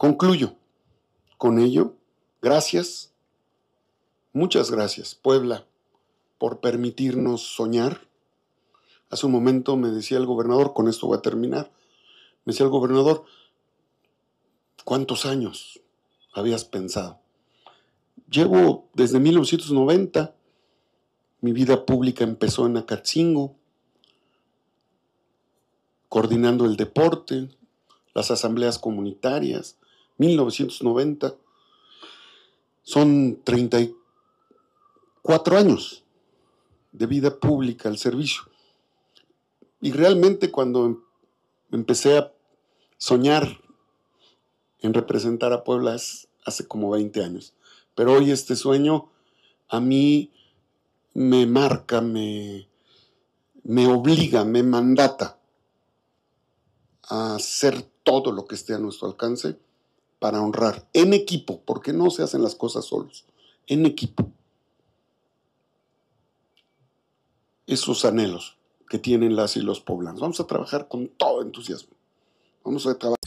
Concluyo con ello. Gracias, muchas gracias, Puebla, por permitirnos soñar. Hace un momento me decía el gobernador, con esto voy a terminar, me decía el gobernador, ¿cuántos años habías pensado? Llevo desde 1990, mi vida pública empezó en Acatzingo, coordinando el deporte, las asambleas comunitarias, 1990, son 34 años de vida pública al servicio. Y realmente cuando em, empecé a soñar en representar a Puebla es hace como 20 años. Pero hoy este sueño a mí me marca, me, me obliga, me mandata a hacer todo lo que esté a nuestro alcance para honrar, en equipo, porque no se hacen las cosas solos, en equipo. Esos anhelos que tienen las y los poblanos. Vamos a trabajar con todo entusiasmo. Vamos a trabajar.